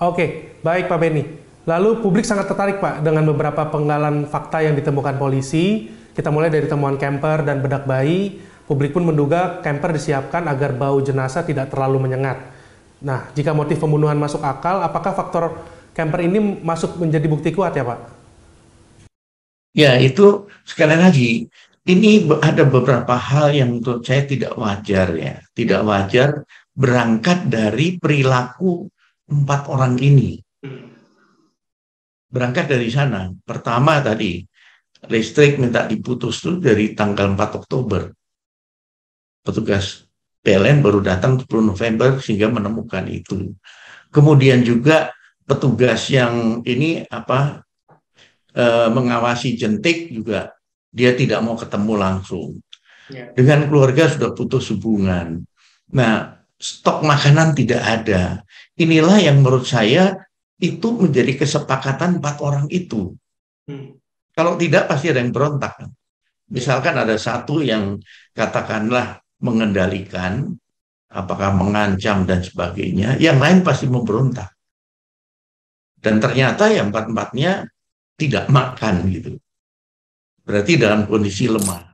Oke, baik Pak Benny. Lalu publik sangat tertarik Pak dengan beberapa penggalan fakta yang ditemukan polisi. Kita mulai dari temuan camper dan bedak bayi. Publik pun menduga camper disiapkan agar bau jenazah tidak terlalu menyengat. Nah, jika motif pembunuhan masuk akal, apakah faktor camper ini masuk menjadi bukti kuat ya Pak? Ya, itu sekali lagi ini ada beberapa hal yang menurut saya tidak wajar ya. Tidak wajar berangkat dari perilaku empat orang ini. Hmm. Berangkat dari sana, pertama tadi listrik minta diputus tuh dari tanggal 4 Oktober. Petugas PLN baru datang 10 November sehingga menemukan itu. Kemudian juga petugas yang ini apa e, mengawasi jentik juga dia tidak mau ketemu langsung. Ya. Dengan keluarga sudah putus hubungan. Nah, stok makanan tidak ada. Inilah yang menurut saya itu menjadi kesepakatan empat orang itu. Hmm. Kalau tidak pasti ada yang berontak. Misalkan ada satu yang katakanlah mengendalikan, apakah mengancam dan sebagainya, yang lain pasti memberontak. Dan ternyata yang empat-empatnya tidak makan gitu. Berarti dalam kondisi lemah.